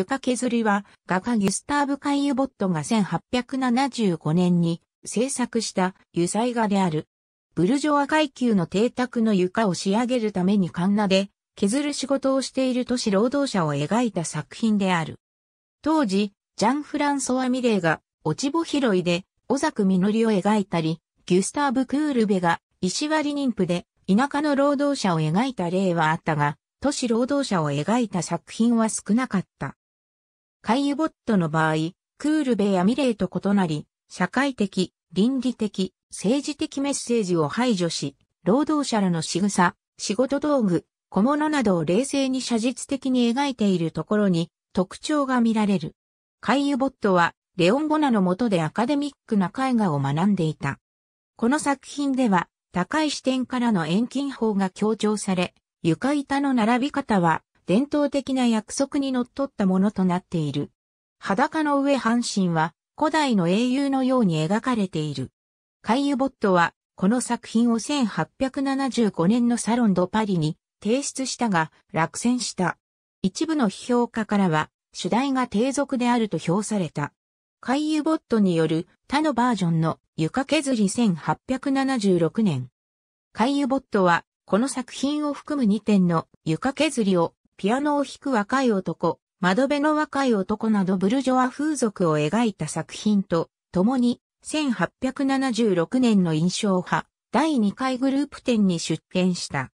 床削りは画家ギュスターブ・カイユボットが1875年に制作した油彩画である。ブルジョア階級の邸宅の床を仕上げるためにカンナで削る仕事をしている都市労働者を描いた作品である。当時、ジャン・フランソワ・ミレーが落ち穂拾いで小作実を描いたり、ギュスターブ・クールベが石割妊婦で田舎の労働者を描いた例はあったが、都市労働者を描いた作品は少なかった。海ユボットの場合、クールベやミレーと異なり、社会的、倫理的、政治的メッセージを排除し、労働者らの仕草、仕事道具、小物などを冷静に写実的に描いているところに特徴が見られる。海ユボットは、レオン・ボナの下でアカデミックな絵画を学んでいた。この作品では、高い視点からの遠近法が強調され、床板の並び方は伝統的な約束に則っったものとなっている。裸の上半身は古代の英雄のように描かれている。カイユボットはこの作品を1875年のサロンドパリに提出したが落選した。一部の批評家からは主題が低俗であると評された。カイユボットによる他のバージョンの床削り1876年。カイユボットはこの作品を含む2点の床削りをピアノを弾く若い男、窓辺の若い男などブルジョア風俗を描いた作品と、共に、1876年の印象派、第2回グループ展に出展した。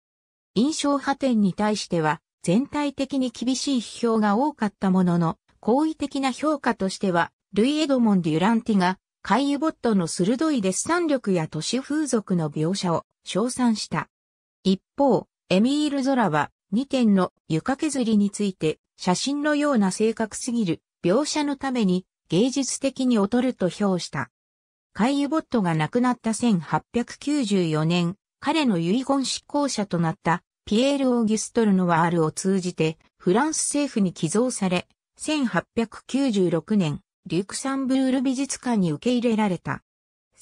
印象派展に対しては、全体的に厳しい批評が多かったものの、好意的な評価としては、ルイ・エドモン・デュランティが、カイユボットの鋭いデッサン力や都市風俗の描写を称賛した。一方、エミール・ゾラは、2点の床削りについて写真のような正確すぎる描写のために芸術的に劣ると評した。カイユボットが亡くなった1894年、彼の遺言執行者となったピエール・オーギュストル・ノワールを通じてフランス政府に寄贈され、1896年、リュクサンブール美術館に受け入れられた。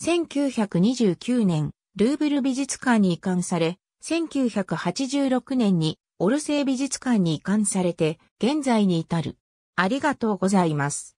1929年、ルーブル美術館に移管され、1986年にオルセー美術館に移管されて現在に至る。ありがとうございます。